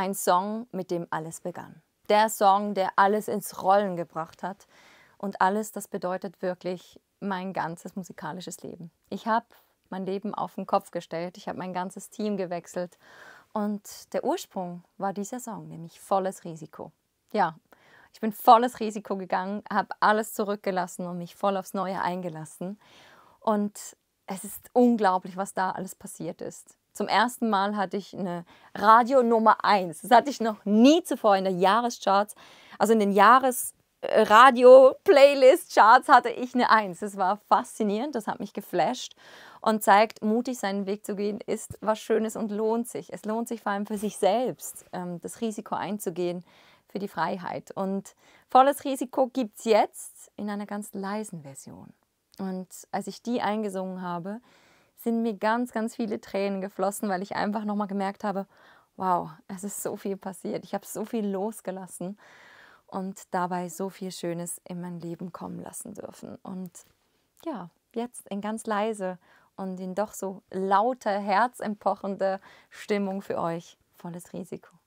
ein Song, mit dem alles begann. Der Song, der alles ins Rollen gebracht hat. Und alles, das bedeutet wirklich mein ganzes musikalisches Leben. Ich habe mein Leben auf den Kopf gestellt, ich habe mein ganzes Team gewechselt. Und der Ursprung war dieser Song, nämlich volles Risiko. Ja, ich bin volles Risiko gegangen, habe alles zurückgelassen und mich voll aufs Neue eingelassen. Und es ist unglaublich, was da alles passiert ist. Zum ersten Mal hatte ich eine Radio Nummer 1. Das hatte ich noch nie zuvor in der Jahrescharts, also in den Jahres äh, Radio, Playlist, Charts hatte ich eine 1. Das war faszinierend, das hat mich geflasht und zeigt, mutig seinen Weg zu gehen ist was Schönes und lohnt sich. Es lohnt sich vor allem für sich selbst, ähm, das Risiko einzugehen für die Freiheit. Und volles Risiko gibt es jetzt in einer ganz leisen Version. Und als ich die eingesungen habe, sind mir ganz, ganz viele Tränen geflossen, weil ich einfach nochmal gemerkt habe, wow, es ist so viel passiert. Ich habe so viel losgelassen und dabei so viel Schönes in mein Leben kommen lassen dürfen. Und ja, jetzt in ganz leise und in doch so lauter, herzempochender Stimmung für euch. Volles Risiko.